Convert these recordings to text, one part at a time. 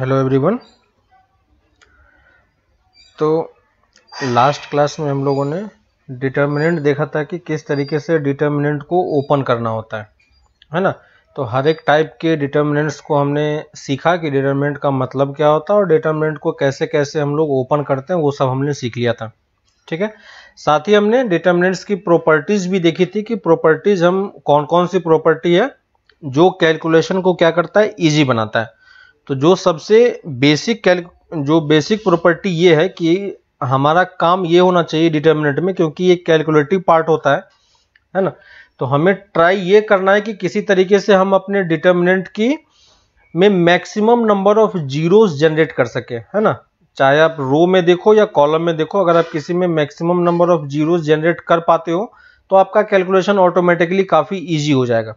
hello everyone तो last class में हम लोगों ने डिटर्मिनेंट देखा था कि किस तरीके से डिटर्मिनेंट को ओपन करना होता है है ना तो हर एक टाइप के डिटर्मिनेंट्स को हमने सीखा कि डिटर्मिनेंट का मतलब क्या होता है और डिटर्मिनेंट को कैसे कैसे हम लोग ओपन करते हैं वो सब हमने सीख लिया था ठीक है साथ ही हमने डिटर्मिनेंट्स की प्रॉपर्टीज भी देखी थी कि प्रॉपर्टीज हम कौन कौन सी प्रॉपर्टी है जो कैलकुलेशन को क्या करता है ईजी बनाता है तो जो सबसे बेसिक कैल जो बेसिक प्रॉपर्टी ये है कि हमारा काम ये होना चाहिए डिटर्मिनेंट में क्योंकि ये कैलकुलेटिव पार्ट होता है है ना तो हमें ट्राई ये करना है कि किसी तरीके से हम अपने डिटर्मिनेंट की में maximum number of zeros generate कर सके है ना चाहे आप रो में देखो या कॉलम में देखो अगर आप किसी में maximum number of zeros generate कर पाते हो तो आपका कैलकुलेशन ऑटोमेटिकली काफ़ी ईजी हो जाएगा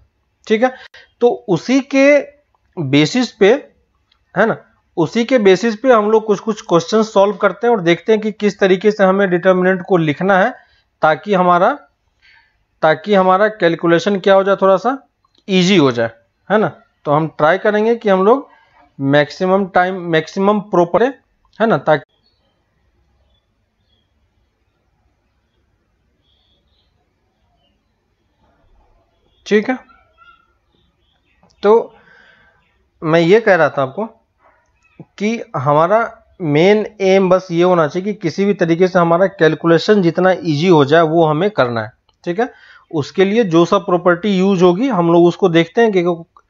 ठीक है तो उसी के बेसिस पे है ना उसी के बेसिस पे हम लोग कुछ कुछ क्वेश्चन सॉल्व करते हैं और देखते हैं कि किस तरीके से हमें डिटर्मिनेंट को लिखना है ताकि हमारा ताकि हमारा कैलकुलेशन क्या हो जाए थोड़ा सा ईजी हो जाए है ना तो हम ट्राई करेंगे कि हम लोग मैक्सिमम टाइम मैक्सिमम प्रोपर है ना ताकि ठीक है तो मैं ये कह रहा था आपको कि हमारा मेन एम बस ये होना चाहिए कि किसी भी तरीके से हमारा कैलकुलेशन जितना इजी हो जाए वो हमें करना है ठीक है उसके लिए जो सब प्रॉपर्टी यूज होगी हम लोग उसको देखते हैं कि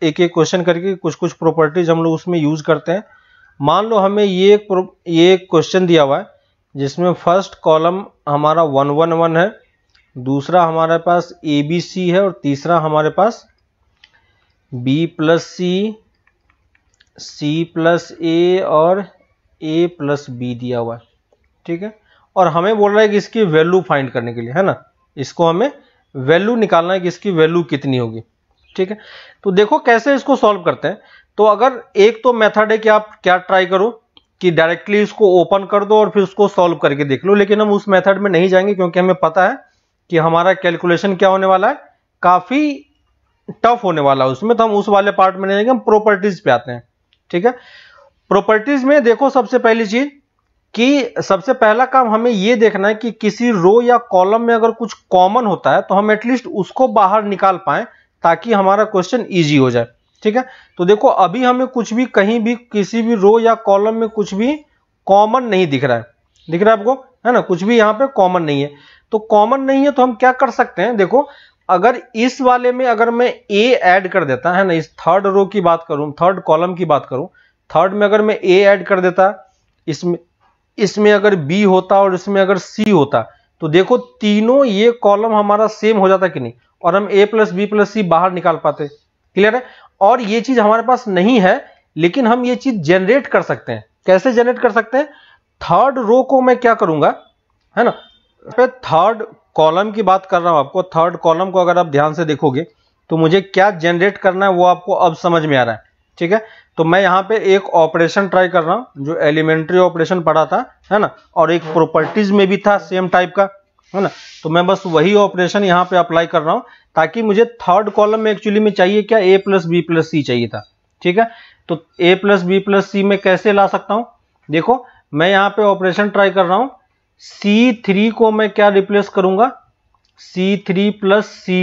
एक एक क्वेश्चन करके कुछ कुछ प्रॉपर्टीज हम लोग उसमें यूज करते हैं मान लो हमें ये एक ये एक क्वेश्चन दिया हुआ है जिसमें फर्स्ट कॉलम हमारा वन वन वन है दूसरा हमारे पास ए बी सी है और तीसरा हमारे पास B plus C C plus A और ए प्लस बी दिया हुआ है ठीक है और हमें बोल रहा है कि इसकी वैल्यू फाइंड करने के लिए है ना इसको हमें वैल्यू निकालना है कि इसकी वैल्यू कितनी होगी ठीक है तो देखो कैसे इसको सॉल्व करते हैं तो अगर एक तो मेथड है कि आप क्या ट्राई करो कि डायरेक्टली इसको ओपन कर दो और फिर उसको सॉल्व करके देख लो लेकिन हम उस मेथड में नहीं जाएंगे क्योंकि हमें पता है कि हमारा कैलकुलेशन क्या होने वाला है काफ़ी टफ होने वाला है उसमें तो हम उस वाले पार्ट में नहीं जाएंगे हम प्रॉपर्टीज़ पे आते हैं ठीक है प्रॉपर्टीज में देखो सबसे पहली चीज कि सबसे पहला काम हमें यह देखना है कि किसी रो या कॉलम में अगर कुछ कॉमन होता है तो हम एटलीस्ट उसको बाहर निकाल पाए ताकि हमारा क्वेश्चन ईजी हो जाए ठीक है तो देखो अभी हमें कुछ भी कहीं भी किसी भी रो या कॉलम में कुछ भी कॉमन नहीं दिख रहा है दिख रहा है आपको है ना कुछ भी यहाँ पे कॉमन नहीं है तो कॉमन नहीं है तो हम क्या कर सकते हैं देखो अगर इस वाले में अगर मैं ए ऐड कर देता है ना इस थर्ड रो की बात करूं थर्ड कॉलम की बात करूं थर्ड में अगर मैं ए ऐड कर देता इसमें इसमें अगर बी होता और इसमें अगर सी होता तो देखो तीनों ये कॉलम हमारा सेम हो जाता कि नहीं और हम A plus B plus C बाहर निकाल पाते क्लियर है और ये चीज हमारे पास नहीं है लेकिन हम ये चीज जनरेट कर सकते हैं कैसे जनरेट कर सकते हैं थर्ड रो को मैं क्या करूंगा है ना थर्ड कॉलम की बात कर रहा हूं आपको थर्ड कॉलम को अगर आप ध्यान से देखोगे तो मुझे क्या जनरेट करना है वो आपको अब समझ में आ रहा है ठीक है तो मैं यहाँ पे एक ऑपरेशन ट्राई कर रहा हूँ जो एलिमेंट्री ऑपरेशन पढ़ा था है ना और एक प्रॉपर्टीज में भी था सेम टाइप का है ना तो मैं बस वही ऑपरेशन यहाँ पे अप्लाई कर रहा हूँ ताकि मुझे थर्ड कॉलम में एक्चुअली में चाहिए क्या A plus B plus C चाहिए था ठीक है तो A plus B plus C में कैसे ला सकता हूँ देखो मैं यहाँ पे ऑपरेशन ट्राई कर रहा हूँ C3 को मैं क्या रिप्लेस करूंगा C3 थ्री प्लस सी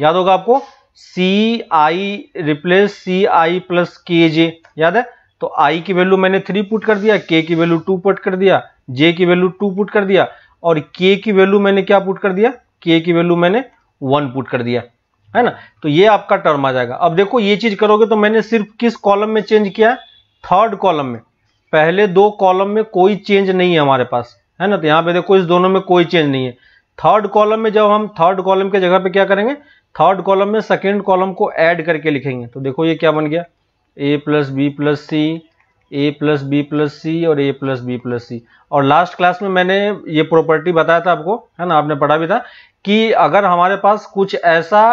याद होगा आपको सी आई रिप्लेस सी आई प्लस के जे याद है तो आई की वैल्यू मैंने थ्री पुट कर दिया के की वैल्यू टू पुट कर दिया जे की वैल्यू टू पुट कर दिया और के की वैल्यू मैंने क्या पुट कर दिया के की वैल्यू मैंने वन पुट कर दिया है ना तो ये आपका टर्म आ जाएगा अब देखो ये चीज करोगे तो मैंने सिर्फ किस कॉलम में चेंज किया है थर्ड कॉलम में पहले दो कॉलम में कोई चेंज नहीं है हमारे पास है ना तो यहाँ पे देखो इस दोनों में कोई चेंज नहीं है थर्ड कॉलम में जब हम थर्ड कॉलम के जगह पे क्या करेंगे थर्ड कॉलम में सेकेंड कॉलम को ऐड करके लिखेंगे तो देखो ये क्या बन गया A plus B plus C A plus B plus C और A plus B plus C और लास्ट क्लास में मैंने ये प्रॉपर्टी बताया था आपको है ना आपने पढ़ा भी था कि अगर हमारे पास कुछ ऐसा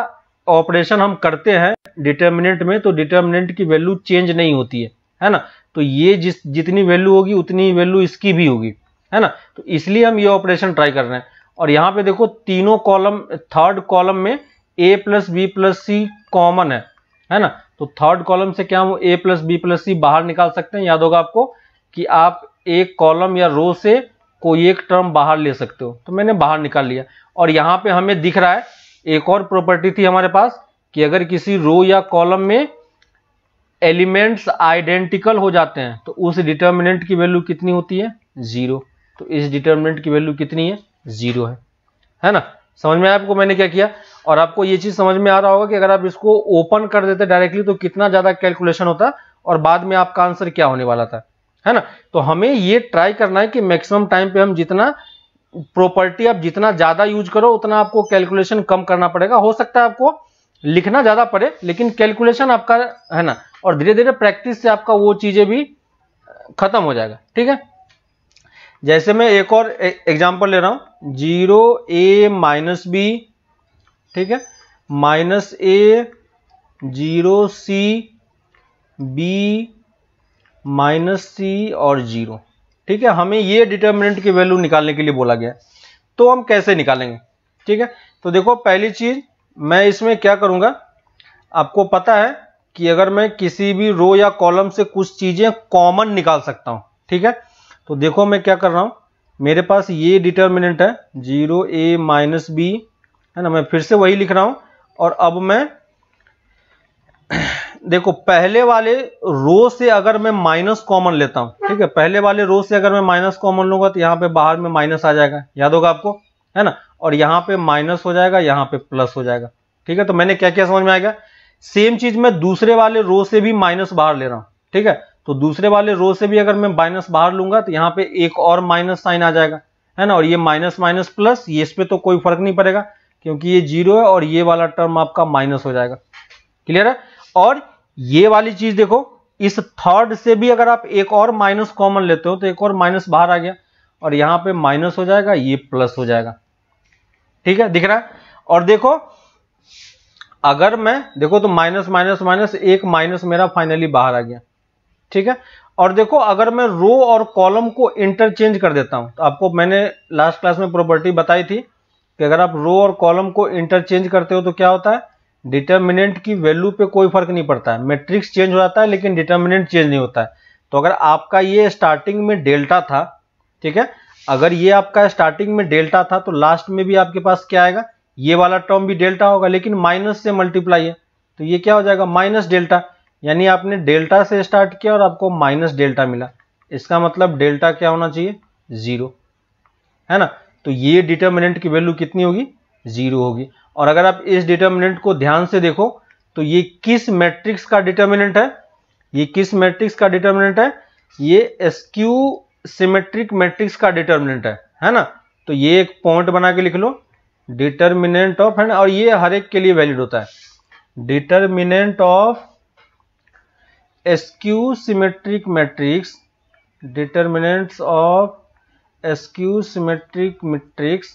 ऑपरेशन हम करते हैं डिटर्मिनेंट में तो डिटर्मिनेंट की वैल्यू चेंज नहीं होती है है ना तो ये जिस जितनी वैल्यू होगी उतनी वैल्यू इसकी भी होगी है ना तो इसलिए हम ये ऑपरेशन ट्राई कर रहे हैं और यहां पे देखो तीनों कॉलम थर्ड कॉलम में A plus B plus C common है है ना तो थर्ड कॉलम से क्या हम A plus B plus C बाहर निकाल सकते हैं याद होगा आपको कि आप एक कॉलम या रो से कोई एक टर्म बाहर ले सकते हो तो मैंने बाहर निकाल लिया और यहां पे हमें दिख रहा है एक और प्रॉपर्टी थी हमारे पास कि अगर किसी रो या कॉलम में एलिमेंट्स आइडेंटिकल हो जाते हैं तो उस डिटर्मिनेंट की वैल्यू कितनी होती है जीरो तो इस डिटर्मिनेंट की वैल्यू कितनी है जीरो है है ना समझ में आया आपको मैंने क्या किया और आपको ये चीज समझ में आ रहा होगा कि अगर आप इसको ओपन कर देते डायरेक्टली तो कितना ज्यादा कैलकुलेशन होता और बाद में आपका आंसर क्या होने वाला था है ना तो हमें ये ट्राई करना है कि मैक्सिमम टाइम पे हम जितना प्रॉपर्टी आप जितना ज्यादा यूज करो उतना आपको कैलकुलेशन कम करना पड़ेगा हो सकता है आपको लिखना ज्यादा पड़े लेकिन कैलकुलेशन आपका है ना और धीरे धीरे प्रैक्टिस से आपका वो चीजें भी खत्म हो जाएगा ठीक है जैसे मैं एक और एग्जाम्पल ले रहा हूं जीरो ए माइनस बी ठीक है minus A zero C B minus C और जीरो ठीक है हमें ये डिटर्मिनेंट की वैल्यू निकालने के लिए बोला गया तो हम कैसे निकालेंगे ठीक है तो देखो पहली चीज मैं इसमें क्या करूंगा आपको पता है कि अगर मैं किसी भी रो या कॉलम से कुछ चीज़ें कॉमन निकाल सकता हूं ठीक है तो देखो मैं क्या कर रहा हूँ मेरे पास ये डिटर्मिनेंट है जीरो ए माइनस बी है ना मैं फिर से वही लिख रहा हूँ और अब मैं देखो पहले वाले रो से अगर मैं माइनस कॉमन लेता हूँ ठीक है पहले वाले रो से अगर मैं माइनस कॉमन लूंगा तो यहाँ पे बाहर में माइनस आ जाएगा याद होगा आपको है ना और यहाँ पे माइनस हो जाएगा यहाँ पे प्लस हो जाएगा ठीक है तो मैंने क्या क्या समझ में आएगा सेम चीज मैं दूसरे वाले रो से भी माइनस बाहर ले रहा हूँ ठीक है तो दूसरे वाले रो से भी अगर मैं माइनस बाहर लूंगा तो यहाँ पे एक और माइनस साइन आ जाएगा है ना और ये माइनस माइनस प्लस ये इस पर तो कोई फर्क नहीं पड़ेगा क्योंकि ये जीरो है और ये वाला टर्म आपका माइनस हो जाएगा क्लियर है और ये वाली चीज देखो इस थर्ड से भी अगर आप एक और माइनस कॉमन लेते हो तो एक और माइनस बाहर आ गया और यहां पे माइनस हो जाएगा ये प्लस हो जाएगा ठीक है दिख रहा है और देखो अगर मैं देखो तो माइनस माइनस माइनस एक माइनस मेरा फाइनली बाहर आ गया ठीक है और देखो अगर मैं रो और कॉलम को इंटरचेंज कर देता हूं तो आपको मैंने लास्ट क्लास में प्रॉपर्टी बताई थी कि अगर आप रो और कॉलम को इंटरचेंज करते हो तो क्या होता है डिटर्मिनेंट की वैल्यू पे कोई फर्क नहीं पड़ता है मैट्रिक्स चेंज हो जाता है लेकिन डिटर्मिनेंट चेंज नहीं होता है तो अगर आपका ये स्टार्टिंग में डेल्टा था ठीक है अगर ये आपका स्टार्टिंग में डेल्टा था तो लास्ट में भी आपके पास क्या आएगा ये वाला टर्म भी डेल्टा होगा लेकिन माइनस से मल्टीप्लाई है तो ये क्या हो जाएगा माइनस डेल्टा यानी आपने डेल्टा से स्टार्ट किया और आपको माइनस डेल्टा मिला इसका मतलब डेल्टा क्या होना चाहिए जीरो है ना तो ये डिटर्मिनेंट की वैल्यू कितनी होगी जीरो होगी और अगर आप इस डिटर्मिनेंट को ध्यान से देखो तो ये किस मैट्रिक्स का डिटर्मिनेंट है ये किस मैट्रिक्स का डिटर्मिनेंट है ये एसक्यू सिमेट्रिक मैट्रिक्स का डिटर्मिनेंट है है ना तो ये एक पॉइंट बना के लिख लो डिटर्मिनेंट ऑफ है ना और ये हर एक के लिए वैलिड होता है determinant of askew symmetric matrix determinants of askew symmetric matrix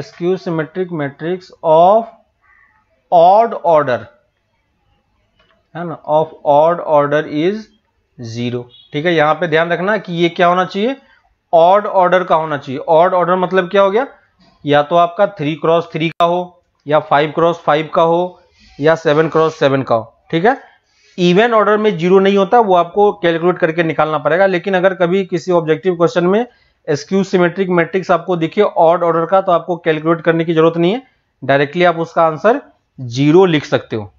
askew symmetric matrix of odd order है ना of odd order is zero ठीक है यहां पे ध्यान रखना कि ये क्या होना चाहिए ऑड ऑर्डर का होना चाहिए ऑड ऑर्डर मतलब क्या हो गया या तो आपका थ्री क्रॉस थ्री का हो या फाइव क्रॉस फाइव का हो या सेवन क्रॉस सेवन का हो ठीक है इवेंट ऑर्डर में जीरो नहीं होता वो आपको कैलकुलेट करके निकालना पड़ेगा लेकिन अगर कभी किसी ऑब्जेक्टिव क्वेश्चन में एसक्यू सिमेट्रिक मैट्रिक्स आपको दिखे ऑड ऑर्डर का तो आपको कैलकुलेट करने की जरूरत नहीं है डायरेक्टली आप उसका आंसर जीरो लिख सकते हो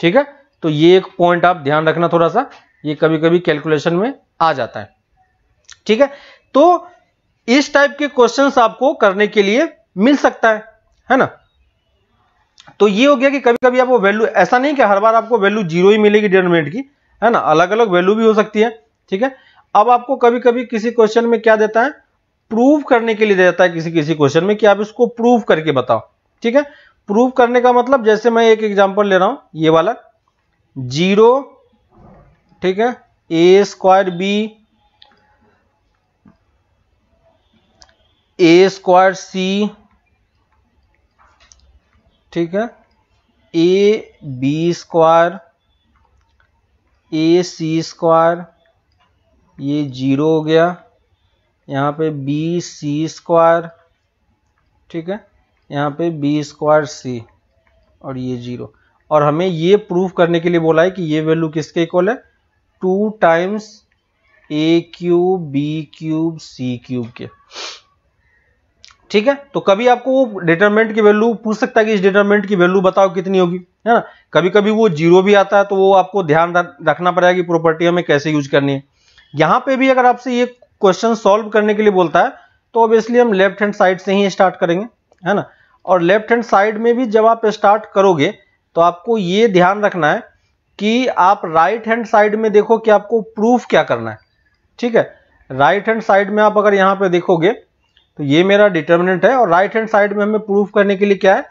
ठीक है तो ये एक पॉइंट आप ध्यान रखना थोड़ा सा ये कभी कभी कैलकुलेशन में आ जाता है ठीक है तो इस टाइप के क्वेश्चंस आपको करने के लिए मिल सकता है है ना तो ये हो गया कि कभी कभी आपको वैल्यू ऐसा नहीं कि हर बार आपको वैल्यू जीरो ही मिलेगी डिनोमिनेट की है ना अलग अलग वैल्यू भी हो सकती है ठीक है अब आपको कभी कभी किसी क्वेश्चन में क्या देता है प्रूव करने के लिए दिया जाता है किसी किसी क्वेश्चन में कि आप इसको प्रूव करके बताओ ठीक है प्रूव करने का मतलब जैसे मैं एक एग्जाम्पल ले रहा हूं ये वाला जीरो ठीक है A square B A square C ठीक है A B square A C square ये जीरो हो गया यहाँ पे बी सी स्क्वायर ठीक है यहाँ पे बी स्क्वायर सी और ये जीरो और हमें ये प्रूफ करने के लिए बोला है कि ये वैल्यू किसके इक्वल है two times A cube B cube C cube के ठीक है तो कभी आपको वो डिटरमेंट की वैल्यू पूछ सकता है कि इस डिटरमेंट की वैल्यू बताओ कितनी होगी है ना कभी कभी वो जीरो भी आता है तो वो आपको ध्यान रखना पड़ेगा कि प्रॉपर्टी हमें कैसे यूज करनी है यहां पे भी अगर आपसे ये क्वेश्चन सॉल्व करने के लिए बोलता है तो ऑब्वियसली हम लेफ्ट हैंड साइड से ही स्टार्ट करेंगे है ना और लेफ्ट हैंड साइड में भी जब आप स्टार्ट करोगे तो आपको ये ध्यान रखना है कि आप राइट हैंड साइड में देखो कि आपको प्रूफ क्या करना है ठीक है राइट हैंड साइड में आप अगर यहाँ पे देखोगे तो ये मेरा डिटर्मिनेंट है और राइट हैंड साइड में हमें प्रूफ करने के लिए क्या है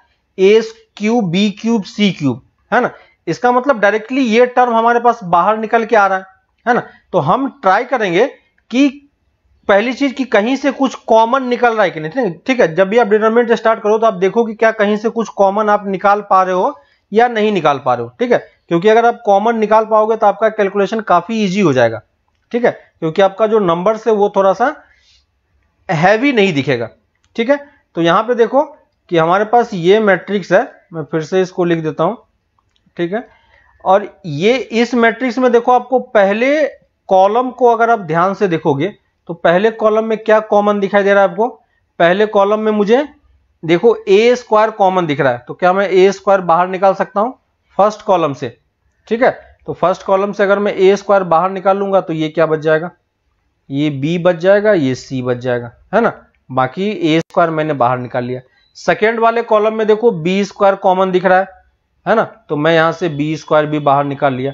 A cube B cube C cube है ना इसका मतलब डायरेक्टली ये टर्म हमारे पास बाहर निकल के आ रहा है है ना तो हम ट्राई करेंगे कि पहली चीज कि कहीं से कुछ कॉमन निकल रहा है कि नहीं ठीक है जब भी आप डिटर्मिनेंट स्टार्ट करो तो आप देखो कि क्या कहीं से कुछ कॉमन आप निकाल पा रहे हो या नहीं निकाल पा रहे हो ठीक है क्योंकि अगर आप कॉमन निकाल पाओगे तो आपका कैलकुलेशन काफी ईजी हो जाएगा ठीक है क्योंकि आपका जो नंबर है वो थोड़ा सा हैवी नहीं दिखेगा ठीक है तो यहां पे देखो कि हमारे पास ये मैट्रिक्स है मैं फिर से इसको लिख देता हूं ठीक है और ये इस मैट्रिक्स में देखो आपको पहले कॉलम को अगर आप ध्यान से देखोगे तो पहले कॉलम में क्या कॉमन दिखाई दे रहा है आपको पहले कॉलम में मुझे देखो ए स्क्वायर कॉमन दिख रहा है तो क्या मैं ए स्क्वायर बाहर निकाल सकता हूं फर्स्ट कॉलम से ठीक है तो फर्स्ट कॉलम से अगर मैं ए स्क्वायर बाहर निकाल लूंगा तो ये क्या बच जाएगा ये बी बच जाएगा ये सी बच जाएगा है ना बाकी ए स्क्वायर मैंने बाहर निकाल लिया सेकेंड वाले कॉलम में देखो बी स्क्वायर कॉमन दिख रहा है है ना तो मैं यहाँ से बी स्क्वायर भी बाहर निकाल लिया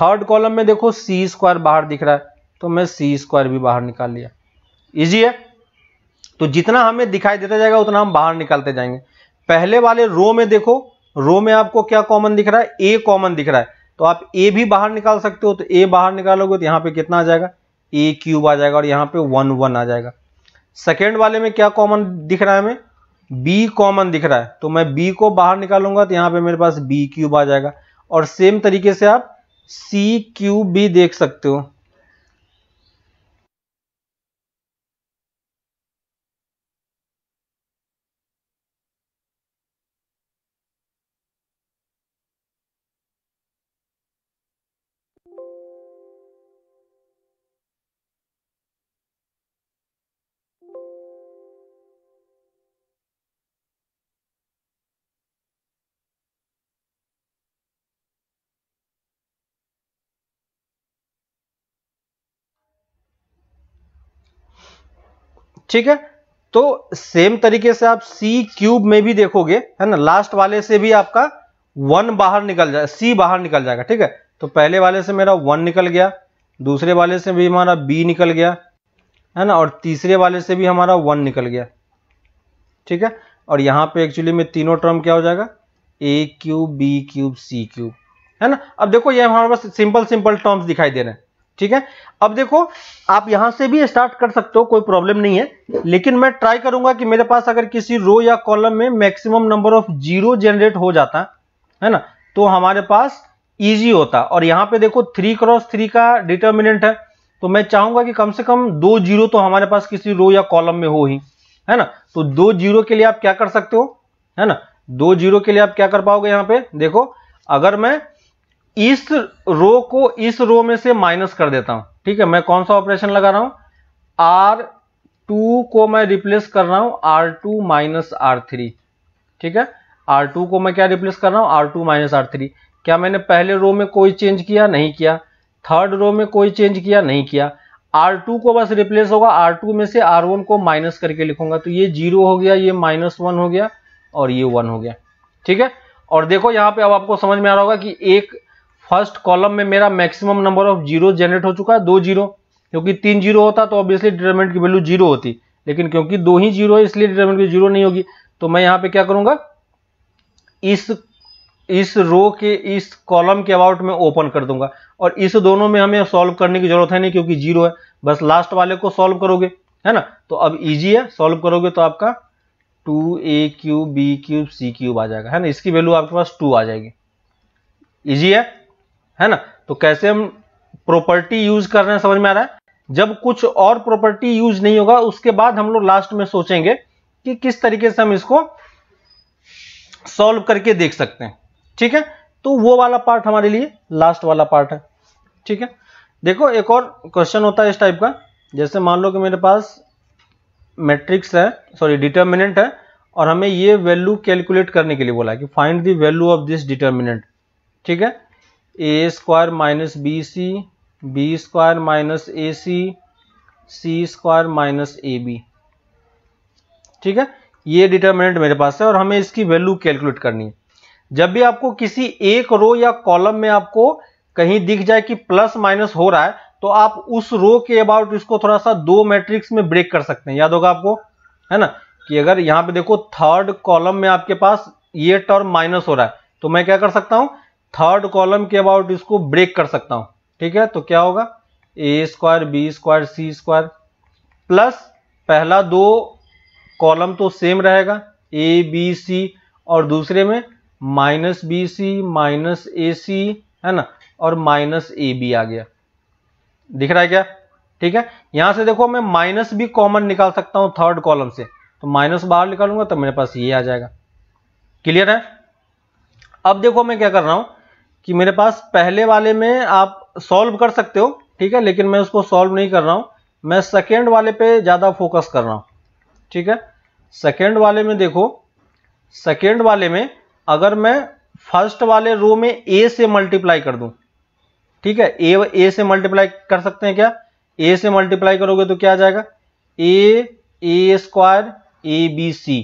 थर्ड कॉलम में देखो सी स्क्वायर बाहर दिख रहा है तो मैं सी स्क्वायर भी बाहर निकाल लिया इजी है तो जितना हमें दिखाई देता जाएगा उतना हम बाहर निकालते जाएंगे पहले वाले रो में देखो रो में आपको क्या कॉमन दिख रहा है ए कॉमन दिख रहा है तो आप ए भी बाहर निकाल सकते हो तो ए बाहर निकालोगे तो यहाँ पे कितना आ जाएगा ए क्यूब आ जाएगा और यहाँ पे वन वन आ जाएगा सेकेंड वाले में क्या कॉमन दिख रहा है हमें बी कॉमन दिख रहा है तो मैं बी को बाहर निकालूंगा तो यहाँ पे मेरे पास बी क्यूब आ जाएगा और सेम तरीके से आप सी क्यूब भी देख सकते हो ठीक है तो सेम तरीके से आप सी क्यूब में भी देखोगे है ना लास्ट वाले से भी आपका वन बाहर निकल जाए सी बाहर निकल जाएगा ठीक है तो पहले वाले से मेरा वन निकल गया दूसरे वाले से भी हमारा बी निकल गया है ना और तीसरे वाले से भी हमारा वन निकल गया ठीक है और यहाँ पे एक्चुअली में तीनों टर्म क्या हो जाएगा A cube B cube C cube है ना अब देखो ये हमारे पास सिंपल सिंपल टर्म्स दिखाई दे रहे हैं ठीक है अब देखो आप यहां से भी स्टार्ट कर सकते हो कोई प्रॉब्लम नहीं है लेकिन मैं ट्राई करूंगा कि मेरे पास अगर किसी रो या कॉलम में maximum number of zero generate हो जाता है ना तो हमारे पास इजी होता और यहां पे देखो थ्री क्रॉस थ्री का डिटर्मिनेंट है तो मैं चाहूंगा कि कम से कम दो जीरो तो हमारे पास किसी रो या कॉलम में हो ही है ना तो दो जीरो के लिए आप क्या कर सकते हो है ना दो जीरो के लिए आप क्या कर पाओगे यहां पर देखो अगर मैं इस रो को इस रो में से माइनस कर देता हूं ठीक है मैं कौन सा ऑपरेशन लगा रहा हूं आर टू को मैं रिप्लेस कर रहा हूं R two minus R three ठीक है आर टू को मैं क्या रिप्लेस कर रहा हूं R two minus R three क्या मैंने पहले रो में कोई चेंज किया नहीं किया थर्ड रो में कोई चेंज किया नहीं किया आर टू को बस रिप्लेस होगा आर टू में से आर वन को माइनस करके लिखूंगा तो ये जीरो हो गया ये माइनस वन हो गया और ये वन हो गया ठीक है और देखो यहां पे अब आपको समझ में आ रहा होगा कि एक फर्स्ट कॉलम में मेरा maximum number of zero generate हो चुका है दो जीरो क्योंकि तीन जीरो होता तो ऑब्वियसली डिटर्मेंट की वैल्यू जीरो होती लेकिन क्योंकि दो ही जीरो है इसलिए डिटर्मेंट की जीरो नहीं होगी तो मैं यहाँ पे क्या करूँगा इस इस रो के इस कॉलम के अबाउट में ओपन कर दूंगा और इस दोनों में हमें सॉल्व करने की जरूरत है नहीं क्योंकि जीरो है बस लास्ट वाले को सॉल्व करोगे है ना तो अब इजी है सॉल्व करोगे तो आपका two A cube B cube C cube आ जाएगा है ना इसकी वैल्यू आपके पास टू आ जाएगी इजी है है ना तो कैसे हम प्रॉपर्टी यूज कर रहे हैं समझ में आ रहा है जब कुछ और प्रॉपर्टी यूज नहीं होगा उसके बाद हम लोग लास्ट में सोचेंगे कि किस तरीके से हम इसको सॉल्व करके देख सकते हैं ठीक है तो वो वाला पार्ट हमारे लिए लास्ट वाला पार्ट है ठीक है देखो एक और क्वेश्चन होता है इस टाइप का जैसे मान लो कि मेरे पास मैट्रिक्स है सॉरी डिटर्मिनेंट है और हमें ये वैल्यू कैलकुलेट करने के लिए बोला है कि find the value of this determinant ठीक है A square minus B C B square minus A C C square minus A B ठीक है ये डिटर्मिनेंट मेरे पास है और हमें इसकी वैल्यू कैलकुलेट करनी है जब भी आपको किसी एक रो या कॉलम में आपको कहीं दिख जाए कि प्लस माइनस हो रहा है तो आप उस रो के अबाउट इसको थोड़ा सा दो मैट्रिक्स में ब्रेक कर सकते हैं याद होगा आपको है ना कि अगर यहां पे देखो थर्ड कॉलम में आपके पास ये टर्म माइनस हो रहा है तो मैं क्या कर सकता हूं थर्ड कॉलम के अबाउट इसको ब्रेक कर सकता हूं ठीक है तो क्या होगा A square B square C square plus पहला दो कॉलम तो सेम रहेगा ए बी सी और दूसरे में minus B C minus A C है ना और माइनस ए बी आ गया दिख रहा है क्या ठीक है यहां से देखो मैं माइनस भी कॉमन निकाल सकता हूं थर्ड कॉलम से तो माइनस बाहर निकालूंगा तो मेरे पास ये आ जाएगा क्लियर है अब देखो मैं क्या कर रहा हूं कि मेरे पास पहले वाले में आप सॉल्व कर सकते हो ठीक है लेकिन मैं उसको सॉल्व नहीं कर रहा हूँ मैं सेकेंड वाले पे ज़्यादा फोकस कर रहा हूँ ठीक है सेकेंड वाले में देखो सेकेंड वाले में अगर मैं फर्स्ट वाले रो में ए से मल्टीप्लाई कर दूँ ठीक है ए ए से मल्टीप्लाई कर सकते हैं क्या ए से मल्टीप्लाई करोगे तो क्या आ जाएगा ए ए स्क्वायर ए बी सी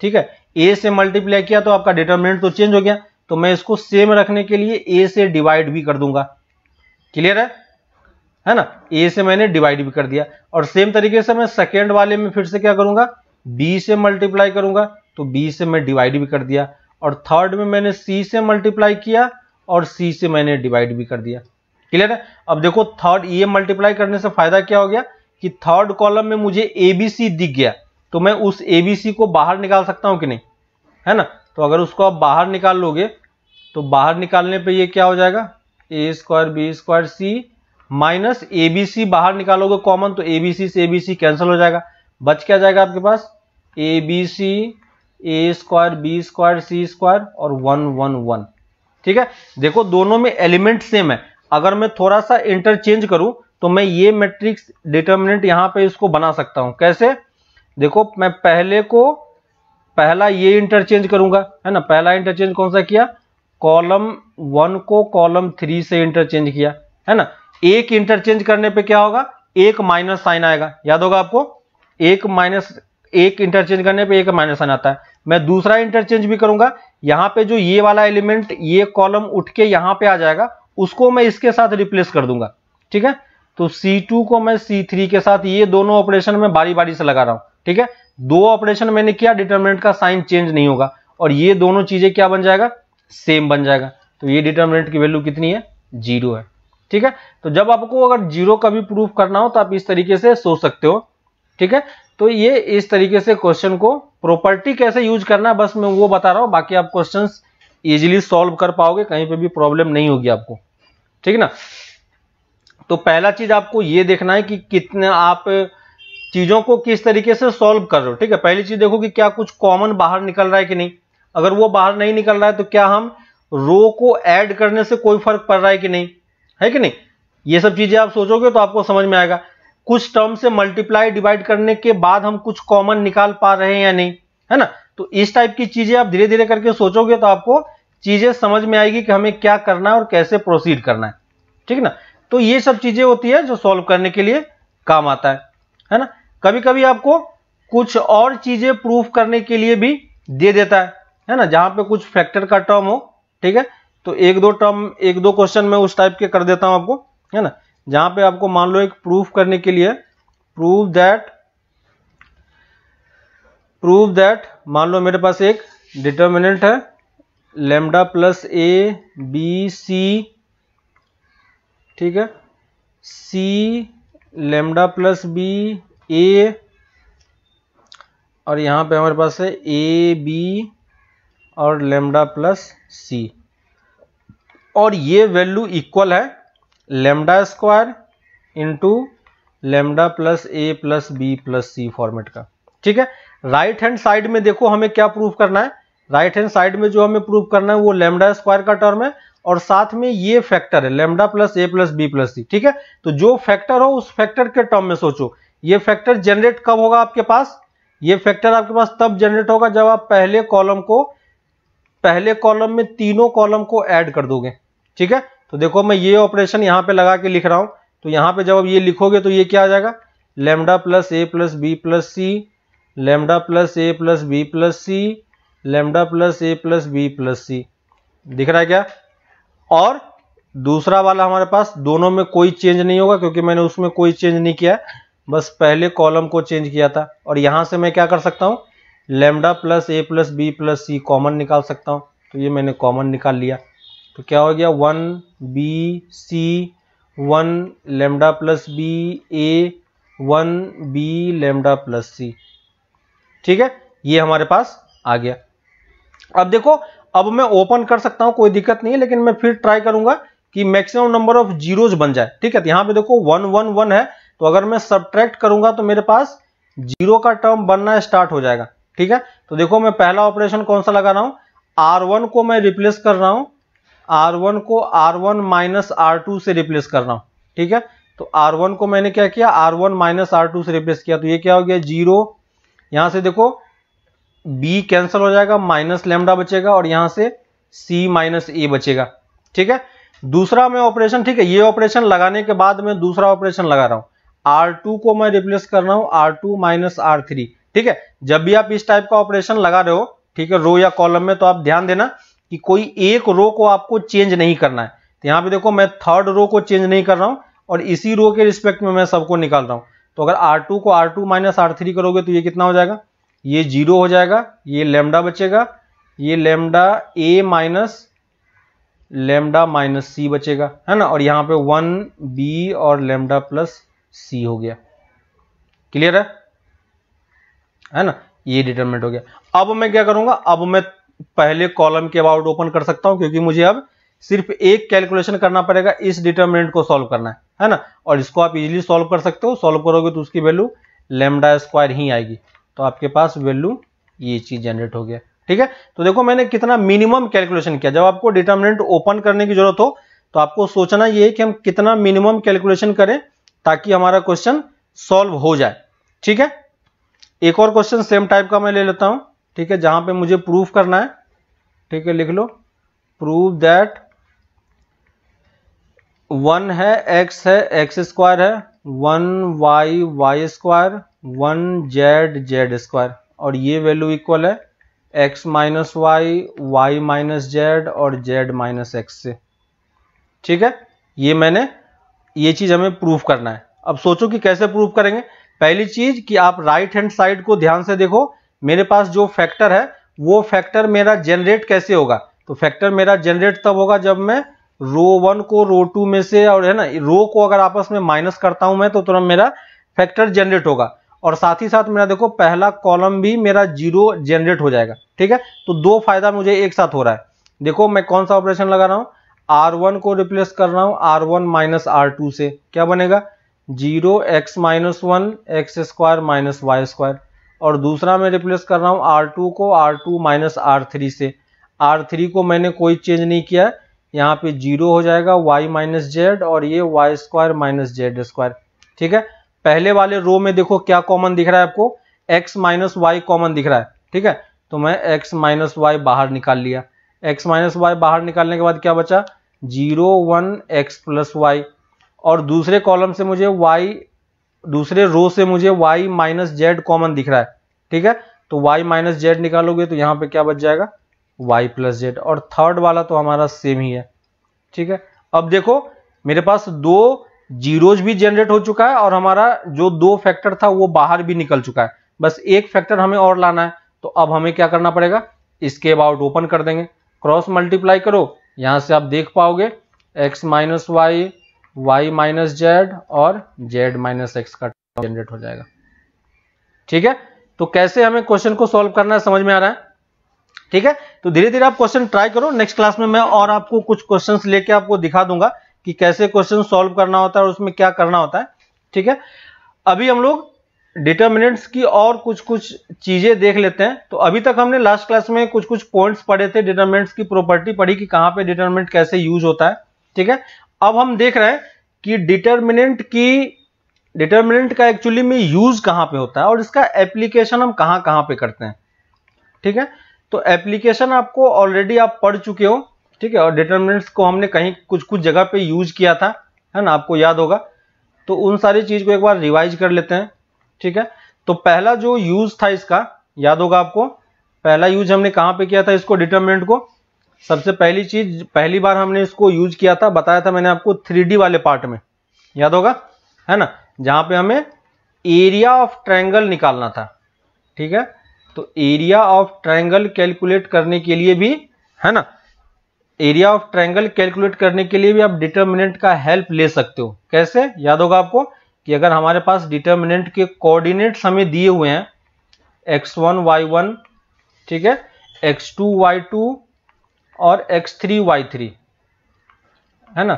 ठीक है ए से मल्टीप्लाई किया तो आपका डिटर्मिनेंट तो चेंज हो गया तो मैं इसको सेम रखने के लिए ए से डिवाइड भी कर दूंगा क्लियर है है ना ए से मैंने डिवाइड भी कर दिया और सेम तरीके से मैं सेकेंड वाले में फिर से क्या करूंगा बी से मल्टीप्लाई करूंगा तो बी से मैं डिवाइड भी कर दिया और थर्ड में मैंने सी से मल्टीप्लाई किया और सी से मैंने डिवाइड भी कर दिया क्लियर है अब देखो थर्ड ये मल्टीप्लाई करने से फायदा क्या हो गया कि थर्ड कॉलम में मुझे एबीसी दिख गया तो मैं उस एबीसी को बाहर निकाल सकता हूं कि नहीं है ना तो अगर उसको आप बाहर निकाल लोगे तो बाहर निकालने पे ये क्या हो जाएगा A square B square C minus A B C बाहर निकालोगे कॉमन तो ए बी सी से ए बी सी कैंसिल हो जाएगा बच क्या जाएगा आपके पास A B C A square B square C square और वन वन वन ठीक है देखो दोनों में एलिमेंट सेम है अगर मैं थोड़ा सा इंटरचेंज करूं तो मैं ये मैट्रिक्स डिटर्मिनेंट यहां पे इसको बना सकता हूं कैसे देखो मैं पहले को पहला ये इंटरचेंज करूंगा है ना पहला इंटरचेंज कौन सा किया कॉलम वन को कॉलम थ्री से इंटरचेंज किया है ना एक इंटरचेंज करने पे क्या होगा एक माइनस साइन आएगा याद होगा आपको एक माइनस एक इंटरचेंज करने पे एक माइनस साइन आता है मैं दूसरा इंटरचेंज भी करूंगा यहां पे जो ये वाला एलिमेंट ये कॉलम उठ के यहां पे आ जाएगा उसको मैं इसके साथ रिप्लेस कर दूंगा ठीक है तो सी को मैं सी के साथ ये दोनों ऑपरेशन में बारी बारी से लगा रहा हूं ठीक है दो ऑपरेशन मैंने किया डिटर्मिनेंट का साइन चेंज नहीं होगा और ये दोनों चीजें क्या बन जाएगा सेम बन जाएगा तो ये डिटर्मिनेंट की वैल्यू कितनी है जीरो है ठीक है तो जब आपको अगर जीरो का भी प्रूफ करना हो तो आप इस तरीके से सोच सकते हो ठीक है तो ये इस तरीके से क्वेश्चन को प्रॉपर्टी कैसे यूज करना है बस मैं वो बता रहा हूं बाकी आप क्वेश्चन इजिली सॉल्व कर पाओगे कहीं पर भी प्रॉब्लम नहीं होगी आपको ठीक ना तो पहला चीज आपको ये देखना है कि कितने आप चीजों को किस तरीके से सॉल्व कर रहे हो ठीक है पहली चीज देखो कि क्या कुछ कॉमन बाहर निकल रहा है कि नहीं अगर वो बाहर नहीं निकल रहा है तो क्या हम रो को ऐड करने से कोई फर्क पड़ रहा है कि नहीं है कि नहीं ये सब चीजें आप सोचोगे तो आपको समझ में आएगा कुछ टर्म से मल्टीप्लाई डिवाइड करने के बाद हम कुछ कॉमन निकाल पा रहे हैं या नहीं है ना तो इस टाइप की चीजें आप धीरे धीरे करके सोचोगे तो आपको चीजें समझ में आएगी कि हमें क्या करना है और कैसे प्रोसीड करना है ठीक ना तो ये सब चीजें होती है जो सॉल्व करने के लिए काम आता है है ना कभी कभी आपको कुछ और चीजें प्रूफ करने के लिए भी दे देता है है ना जहां पे कुछ फैक्टर का टर्म हो ठीक है तो एक दो टर्म एक दो क्वेश्चन में उस टाइप के कर देता हूं आपको है ना जहां पे आपको मान लो एक प्रूफ करने के लिए प्रूफ दैट प्रूफ दैट मान लो मेरे पास एक डिटर्मिनेंट है lambda plus A B C ठीक है C lambda plus B A और यहाँ पे हमारे पास है ए बी और लेमडा प्लस सी और ये वैल्यू इक्वल है lambda square into lambda plus A plus B plus C format का ठीक है राइट हैंड साइड में देखो हमें क्या प्रूफ करना है राइट हैंड साइड में जो हमें प्रूफ करना है वो लेमडा स्क्वायर का टर्म है और साथ में ये फैक्टर है lambda plus A plus B plus C ठीक है तो जो फैक्टर हो उस फैक्टर के टर्म में सोचो ये फैक्टर जनरेट कब होगा आपके पास ये फैक्टर आपके पास तब जनरेट होगा जब आप पहले कॉलम को पहले कॉलम में तीनों कॉलम को ऐड कर दोगे ठीक है तो देखो मैं ये ऑपरेशन यहां पे लगा के लिख रहा हूं तो यहां पे जब आप ये लिखोगे तो ये क्या आ जाएगा lambda plus A plus B plus C lambda plus A plus B plus C lambda plus A plus B plus C दिख रहा है क्या और दूसरा वाला हमारे पास दोनों में कोई चेंज नहीं होगा क्योंकि मैंने उसमें कोई चेंज नहीं किया बस पहले कॉलम को चेंज किया था और यहाँ से मैं क्या कर सकता हूँ lambda plus A plus B plus C common निकाल सकता हूँ तो ये मैंने कॉमन निकाल लिया तो क्या हो गया one B C one lambda plus B A one B lambda plus C ठीक है ये हमारे पास आ गया अब देखो अब मैं ओपन कर सकता हूँ कोई दिक्कत नहीं है लेकिन मैं फिर ट्राई करूंगा कि मैक्सिमम नंबर ऑफ जीरोज बन जाए ठीक है तो यहाँ पे देखो वन वन वन है तो अगर मैं सब्ट्रैक्ट करूंगा तो मेरे पास जीरो का टर्म बनना स्टार्ट हो जाएगा ठीक है तो देखो मैं पहला ऑपरेशन कौन सा लगा रहा हूं आर को मैं रिप्लेस कर रहा हूं आर को R one minus R two से रिप्लेस कर रहा हूं ठीक है तो वन को मैंने क्या किया आर वन माइनस आर से रिप्लेस किया तो ये क्या हो गया जीरो यहां से देखो B कैंसिल हो जाएगा माइनस लेमडा बचेगा और यहां से C माइनस ए बचेगा ठीक है दूसरा मैं ऑपरेशन ठीक है ये ऑपरेशन लगाने के बाद मैं दूसरा ऑपरेशन लगा रहा हूं आर टू को मैं रिप्लेस कर रहा हूं R two minus R three ठीक है जब भी आप इस टाइप का ऑपरेशन लगा रहे हो ठीक है रो या कॉलम में तो आप ध्यान देना कि कोई एक रो को आपको चेंज नहीं करना है तो यहां पे देखो मैं थर्ड रो को चेंज नहीं कर रहा हूं और इसी रो के रिस्पेक्ट में मैं सबको निकाल रहा हूं तो अगर आर टू को R two minus R three करोगे तो ये कितना हो जाएगा ये जीरो हो जाएगा ये लेमडा बचेगा ये lambda A minus lambda minus C बचेगा है ना और यहाँ पे वन बी और लेमडा प्लस सी हो गया क्लियर है है ना ये डिटर्मिनेट हो गया अब मैं क्या करूंगा अब मैं पहले कॉलम के अबाउट ओपन कर सकता हूं क्योंकि मुझे अब सिर्फ एक कैलकुलेशन करना पड़ेगा इस डिटर्मिनेंट को सॉल्व करना है है ना और इसको आप इजीली सॉल्व कर सकते हो सॉल्व करोगे तो उसकी वैल्यू लेमडा स्क्वायर ही आएगी तो आपके पास वैल्यू ये चीज जनरेट हो गया ठीक है तो देखो मैंने कितना मिनिमम कैलकुलेशन किया जब आपको डिटर्मिनेंट ओपन करने की जरूरत हो तो आपको सोचना ये है कि हम कितना मिनिमम कैलकुलेशन करें ताकि हमारा क्वेश्चन सॉल्व हो जाए ठीक है एक और क्वेश्चन सेम टाइप का मैं ले लेता हूं ठीक है जहां पे मुझे प्रूफ करना है ठीक है लिख लो प्रूव दैट वन है एक्स है एक्स स्क्वायर है one Y Y square one Z Z square और ये वैल्यू इक्वल है X minus Y Y minus Z और जेड माइनस एक्स से ठीक है ये मैंने ये चीज़ हमें प्रूफ करना है अब सोचो कि कैसे प्रूफ करेंगे पहली चीज़ कि आप राइट हैंड साइड को ध्यान से देखो मेरे पास जो फैक्टर है वो फैक्टर मेरा जनरेट कैसे होगा तो फैक्टर मेरा जनरेट तब होगा जब मैं रो वन को रो टू में से और है ना रो को अगर आपस में माइनस करता हूं मैं तो तुरंत मेरा फैक्टर जनरेट होगा और साथ ही साथ मेरा देखो पहला कॉलम भी मेरा जीरो जनरेट हो जाएगा ठीक है तो दो फायदा मुझे एक साथ हो रहा है देखो मैं कौन सा ऑपरेशन लगा रहा हूँ R1 को रिप्लेस कर रहा हूं R1 वन माइनस आर से क्या बनेगा zero X minus one X square minus Y square और दूसरा मैं रिप्लेस कर रहा आर R2 को R2 टू माइनस आर से R3 को मैंने कोई चेंज नहीं किया यहां पे जीरो हो जाएगा y माइनस जेड और ये Y square minus Z square ठीक है पहले वाले रो में देखो क्या कॉमन दिख रहा है आपको x माइनस वाई कॉमन दिख रहा है ठीक है तो मैं x माइनस वाई बाहर निकाल लिया x माइनस वाई बाहर निकालने के बाद क्या बचा zero one x plus Y और दूसरे कॉलम से मुझे वाई दूसरे रो से मुझे वाई माइनस जेड कॉमन दिख रहा है ठीक है तो वाई माइनस जेड निकालोगे तो यहाँ पे क्या बच जाएगा वाई प्लस जेड और थर्ड वाला तो हमारा सेम ही है ठीक है अब देखो मेरे पास दो जीरोज भी जनरेट हो चुका है और हमारा जो दो फैक्टर था वो बाहर भी निकल चुका है बस एक फैक्टर हमें और लाना है तो अब हमें क्या करना पड़ेगा इसके अबाउट ओपन कर देंगे क्रॉस मल्टीप्लाई करो यहां से आप देख पाओगे x minus Y Y minus Z और जेड माइनस एक्स का जनरेट हो जाएगा ठीक है तो कैसे हमें क्वेश्चन को सॉल्व करना है समझ में आ रहा है ठीक है तो धीरे धीरे आप क्वेश्चन ट्राई करो नेक्स्ट क्लास में मैं और आपको कुछ क्वेश्चंस लेके आपको दिखा दूंगा कि कैसे क्वेश्चन सॉल्व करना होता है और उसमें क्या करना होता है ठीक है अभी हम लोग डिटर्मिनेंट्स की और कुछ कुछ चीज़ें देख लेते हैं तो अभी तक हमने लास्ट क्लास में कुछ कुछ पॉइंट्स पढ़े थे डिटर्मिनेंट्स की प्रॉपर्टी पढ़ी कि कहां पे डिटर्मिनेंट कैसे यूज होता है ठीक है अब हम देख रहे हैं कि डिटर्मिनेंट की डिटर्मिनेंट का एक्चुअली में यूज कहां पे होता है और इसका एप्लीकेशन हम कहां कहां पे करते हैं ठीक है तो एप्लीकेशन आपको ऑलरेडी आप पढ़ चुके हो ठीक है और डिटर्मिनेंट्स को हमने कहीं कुछ कुछ जगह पे यूज किया था है ना आपको याद होगा तो उन सारी चीज़ को एक बार रिवाइज कर लेते हैं ठीक है तो पहला जो यूज था इसका याद होगा आपको पहला यूज हमने कहां पे किया था इसको डिटर्मिनेंट को सबसे पहली चीज पहली बार हमने इसको यूज किया था बताया था मैंने आपको थ्री वाले पार्ट में याद होगा है ना जहां पे हमें एरिया ऑफ ट्रायंगल निकालना था ठीक है तो एरिया ऑफ ट्रायंगल कैलकुलेट करने के लिए भी है ना एरिया ऑफ ट्रायंगल कैलकुलेट करने के लिए भी आप डिटर्मिनेंट का हेल्प ले सकते हो कैसे याद होगा आपको कि अगर हमारे पास डिटर्मिनेंट के कोऑर्डिनेट्स हमें दिए हुए हैं एक्स वन वाई वन ठीक है एक्स टू वाई टू और एक्स थ्री वाई थ्री है ना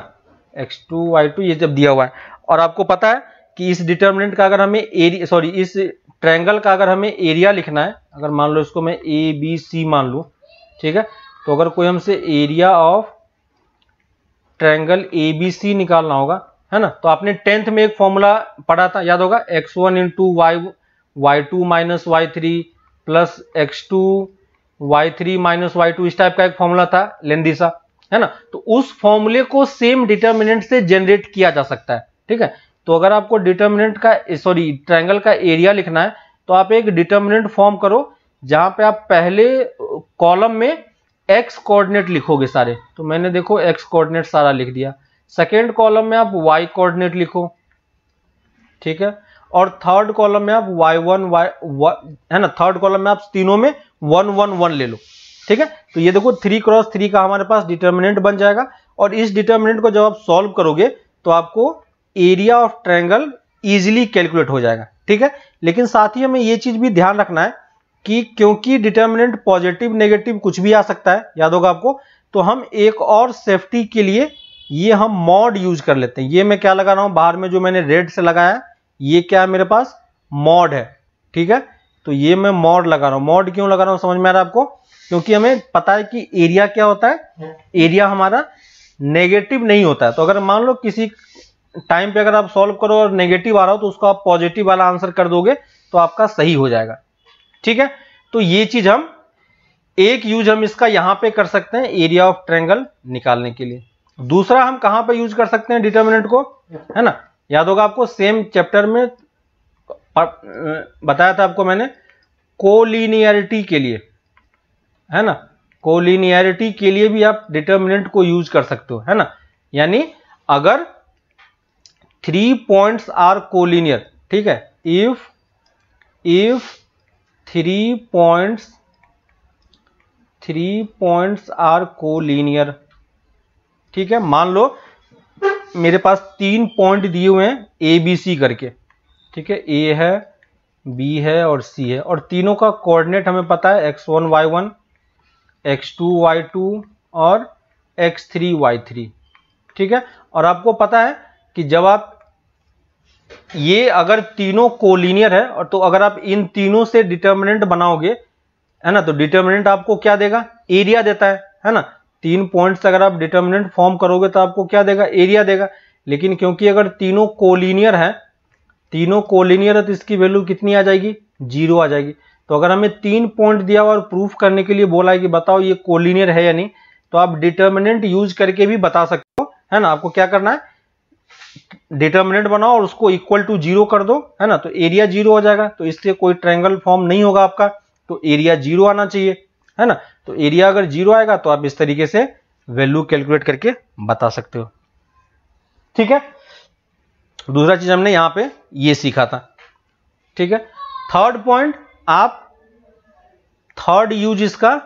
एक्स टू वाई टू ये जब दिया हुआ है और आपको पता है कि इस डिटर्मिनेंट का अगर हमें एरिया सॉरी इस ट्रायंगल का अगर हमें एरिया लिखना है अगर मान लो इसको मैं ए बी सी मान लूँ ठीक है तो अगर कोई हमसे area of triangle A B C निकालना होगा है ना तो आपने टेंथ में एक फॉर्मूला पढ़ा था याद होगा X one into Y Y two minus Y three plus X two Y three minus Y two इस टाइप का एक फॉर्मूला था लेंदी सा है ना तो उस फॉर्मूले को सेम डिटर्मिनेंट से जनरेट किया जा सकता है ठीक है तो अगर आपको डिटर्मिनेंट का सॉरी ट्रायंगल का एरिया लिखना है तो आप एक डिटर्मिनेंट फॉर्म करो जहां पे आप पहले कॉलम में एक्स कोऑर्डिनेट लिखोगे सारे तो मैंने देखो एक्स कोऑर्डिनेट सारा लिख दिया सेकेंड कॉलम में आप वाई कोऑर्डिनेट लिखो ठीक है और थर्ड कॉलम में आप वाई वन वाई है ना थर्ड कॉलम में आप तीनों में वन वन वन ले लो ठीक है तो ये देखो थ्री क्रॉस थ्री का हमारे पास डिटर्मिनेंट बन जाएगा और इस डिटर्मिनेंट को जब आप सॉल्व करोगे तो आपको area of triangle easily calculate हो जाएगा ठीक है लेकिन साथ ही हमें ये चीज भी ध्यान रखना है कि क्योंकि डिटर्मिनेंट पॉजिटिव नेगेटिव कुछ भी आ सकता है याद होगा आपको तो हम एक और सेफ्टी के लिए ये हम मॉड यूज कर लेते हैं ये मैं क्या लगा रहा हूं बाहर में जो मैंने रेड से लगाया ये क्या है मेरे पास मॉड है ठीक है तो ये मैं मॉड लगा रहा हूं मॉड क्यों लगा रहा हूं समझ में आ रहा है आपको क्योंकि हमें पता है कि एरिया क्या होता है एरिया हमारा नेगेटिव नहीं होता है तो अगर मान लो किसी टाइम पे अगर आप सॉल्व करो और नेगेटिव आ रहा हो तो उसको आप पॉजिटिव वाला आंसर कर दोगे तो आपका सही हो जाएगा ठीक है तो ये चीज हम एक यूज हम इसका यहां पे कर सकते हैं एरिया ऑफ ट्रेंगल निकालने के लिए दूसरा हम कहां पर यूज कर सकते हैं डिटर्मिनेंट को है ना याद होगा आपको सेम चैप्टर में बताया था आपको मैंने कोलिनियरिटी के लिए है ना कोलिनियरिटी के लिए भी आप डिटर्मिनेंट को यूज कर सकते हो है ना यानी अगर थ्री पॉइंट्स आर कोलिनियर ठीक है if if three points three points are collinear ठीक है मान लो मेरे पास तीन पॉइंट दिए हुए हैं ए बी सी करके ठीक है ए है बी है और सी है और तीनों का कोऑर्डिनेट हमें पता है X one Y one X two Y two और एक्स थ्री वाई थ्री ठीक है और आपको पता है कि जब आप ये अगर तीनों कोलिनियर है और तो अगर आप इन तीनों से डिटर्मिनेंट बनाओगे है ना तो डिटर्मिनेंट आपको क्या देगा एरिया देता है है ना तीन पॉइंट्स अगर आप डिटर्मिनेंट फॉर्म करोगे तो आपको क्या देगा एरिया देगा लेकिन क्योंकि अगर तीनों कोलिनियर है तीनों कोलिनियर है तो इसकी वैल्यू कितनी आ जाएगी जीरो आ जाएगी तो अगर हमें तीन पॉइंट दिया और प्रूफ करने के लिए बोला है कि बताओ ये कोलिनियर है या नहीं तो आप डिटर्मिनेंट यूज करके भी बता सकते हो है ना आपको क्या करना है डिटर्मिनेंट बनाओ और उसको इक्वल टू जीरो कर दो है ना तो एरिया जीरो हो जाएगा तो इससे कोई ट्रायंगल फॉर्म नहीं होगा आपका तो एरिया जीरो आना चाहिए है ना तो एरिया अगर जीरो आएगा तो आप इस तरीके से वैल्यू कैलकुलेट करके बता सकते हो ठीक है दूसरा चीज हमने यहां पे ये सीखा था ठीक है थर्ड पॉइंट आप थर्ड यूज इसका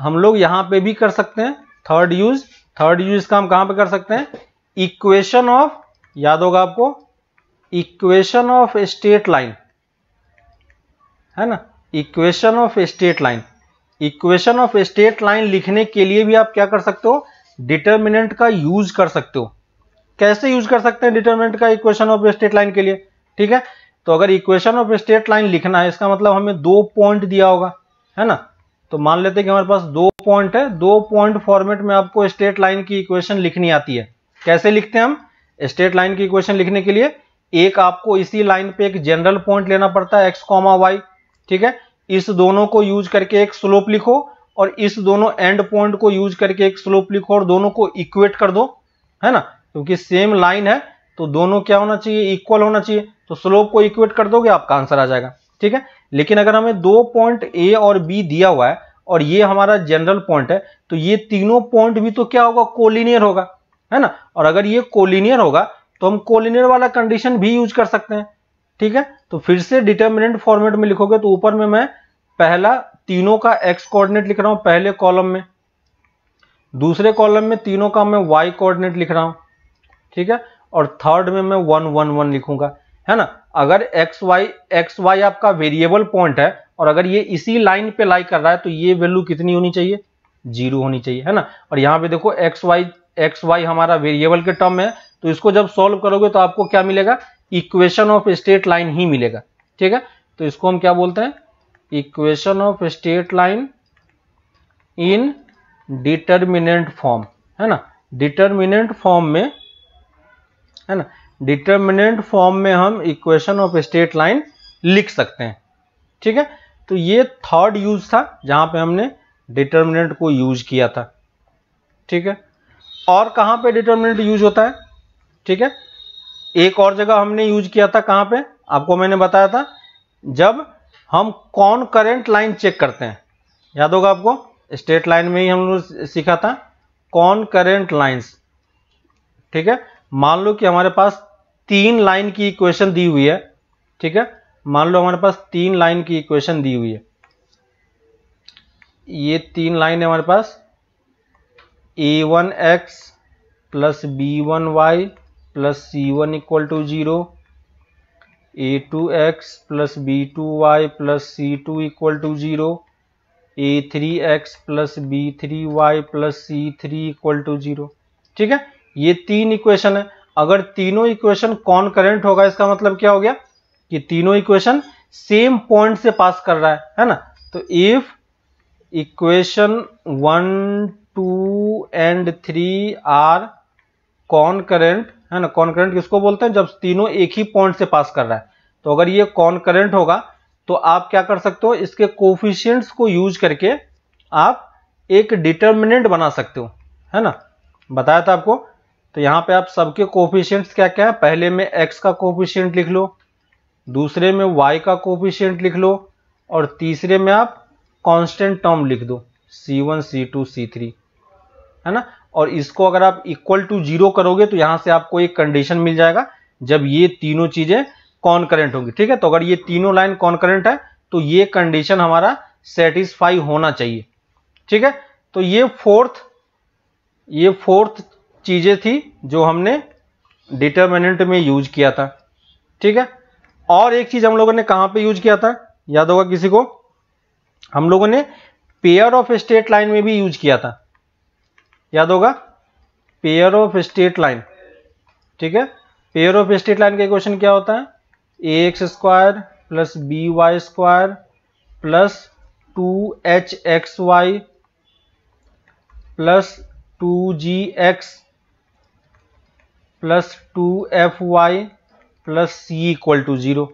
हम लोग यहां पे भी कर सकते हैं थर्ड यूज थर्ड यूज इसका हम कहां पे कर सकते हैं इक्वेशन ऑफ याद होगा आपको इक्वेशन ऑफ स्टेट लाइन है ना equation of straight line equation of straight line लिखने के लिए भी आप क्या कर सकते हो डिटर्मिनेंट का यूज कर सकते हो कैसे यूज कर सकते हैं डिटर्मिनेंट का इक्वेशन ऑफ स्टेट लाइन के लिए ठीक है तो अगर इक्वेशन ऑफ स्टेट लाइन लिखना है इसका मतलब हमें दो पॉइंट दिया होगा है ना तो मान लेते हैं कि हमारे पास दो पॉइंट है दो पॉइंट फॉर्मेट में आपको स्टेट लाइन की इक्वेशन लिखनी आती है कैसे लिखते हैं हम स्टेट लाइन की इक्वेशन लिखने के लिए एक आपको इसी लाइन पे एक जनरल पॉइंट लेना पड़ता है एक्स कॉमा वाई ठीक है इस दोनों को यूज करके एक स्लोप लिखो और इस दोनों एंड पॉइंट को यूज करके एक स्लोप लिखो और दोनों को इक्वेट कर दो है ना क्योंकि सेम लाइन है तो दोनों क्या होना चाहिए इक्वल होना चाहिए तो स्लोप को इक्वेट कर दोगे आपका आंसर आ जाएगा ठीक है लेकिन अगर हमें दो पॉइंट ए और बी दिया हुआ है और ये हमारा जनरल पॉइंट है तो ये तीनों पॉइंट भी तो क्या होगा कोलिनियर होगा है ना और अगर ये कोलिनियर होगा तो हम कोलिनियर वाला कंडीशन भी यूज कर सकते हैं ठीक है तो फिर से डिटर्मिनेंट फॉर्मेट में लिखोगे तो ऊपर में मैं पहला तीनों का एक्स कोऑर्डिनेट लिख रहा हूं पहले कॉलम में दूसरे कॉलम में तीनों का मैं वाई कोऑर्डिनेट लिख रहा हूं ठीक है और थर्ड में मैं वन वन वन लिखूंगा है ना अगर एक्स वाई एक्स वाई आपका वेरिएबल पॉइंट है और अगर ये इसी लाइन पे लाई कर रहा है तो ये वैल्यू कितनी होनी चाहिए जीरो होनी चाहिए है ना और यहां पर देखो एक्स वाई एक्स वाई हमारा वेरिएबल के टर्म में है तो इसको जब सॉल्व करोगे तो आपको क्या मिलेगा इक्वेशन ऑफ स्टेट लाइन ही मिलेगा ठीक है तो इसको हम क्या बोलते हैं equation of straight line in determinant form है ना डिटर्मिनेंट फॉर्म में है ना डिटर्मिनेंट फॉर्म में हम इक्वेशन ऑफ स्टेट लाइन लिख सकते हैं ठीक है तो ये थर्ड यूज था जहां पे हमने डिटर्मिनेंट को यूज किया था ठीक है और कहां पे डिटर्मिनेंट यूज होता है ठीक है एक और जगह हमने यूज किया था कहां पे आपको मैंने बताया था जब हम कौन करेंट लाइन चेक करते हैं याद होगा आपको स्टेट लाइन में ही हम लोग सीखा था कौन करेंट लाइन्स ठीक है मान लो कि हमारे पास तीन लाइन की इक्वेशन दी हुई है ठीक है मान लो हमारे पास तीन लाइन की इक्वेशन दी हुई है ये तीन लाइन है हमारे पास a one x plus b one y plus c one equal to zero a two x plus b two y plus c two equal to zero a three x plus b three y plus c three equal to zero ठीक है ये तीन equation है अगर तीनों equation cone current होगा इसका मतलब क्या हो गया कि तीनों इक्वेशन सेम पॉइंट से पास कर रहा है है ना तो if equation one two and three are concurrent है ना कॉन्करेंट किसको बोलते हैं जब तीनों एक ही पॉइंट से पास कर रहा है तो अगर ये कॉन होगा तो आप क्या कर सकते हो इसके कोफिशियंट्स को यूज करके आप एक डिटर्मिनेंट बना सकते हो है ना बताया था आपको तो यहाँ पे आप सबके कोफिशियंट्स क्या क्या है पहले में x का कोफिशियंट लिख लो दूसरे में y का कोफिशियंट लिख लो और तीसरे में आप कॉन्स्टेंट टर्म लिख दो c1 c2 c3 है ना और इसको अगर आप इक्वल टू जीरो करोगे तो यहां से आपको एक कंडीशन मिल जाएगा जब ये तीनों चीज़ें कॉन करेंट होंगी ठीक है तो अगर ये तीनों लाइन कॉन करेंट है तो ये कंडीशन हमारा सेटिस्फाई होना चाहिए ठीक है तो ये फोर्थ ये फोर्थ चीज़ें थी जो हमने डिटर्मिनेंट में यूज किया था ठीक है और एक चीज़ हम लोगों ने कहां पे यूज किया था याद होगा किसी को हम लोगों ने पेयर ऑफ स्टेट लाइन में भी यूज किया था याद होगा पेयर ऑफ स्टेट लाइन ठीक है पेयर ऑफ स्टेट लाइन का इक्वेशन क्या होता है a x square plus b y square plus two h x y plus two g x plus two f y plus c equal to zero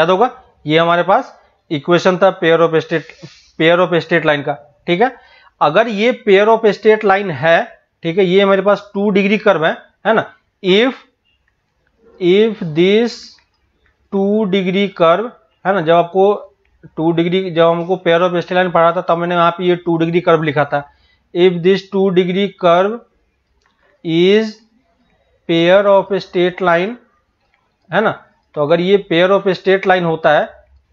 याद होगा ये हमारे पास इक्वेशन था pair of straight pair of straight line का ठीक है अगर ये पेयर ऑफ स्टेट लाइन है ठीक है ये हमारे पास टू डिग्री कर्व है है ना if if this two degree curve है ना जब आपको टू डिग्री जब हमको पेयर ऑफ स्टेट लाइन पढ़ा था तब मैंने वहां पे ये टू डिग्री कर्व लिखा था if this two degree curve is pair of straight line है ना तो अगर ये पेयर ऑफ स्टेट लाइन होता है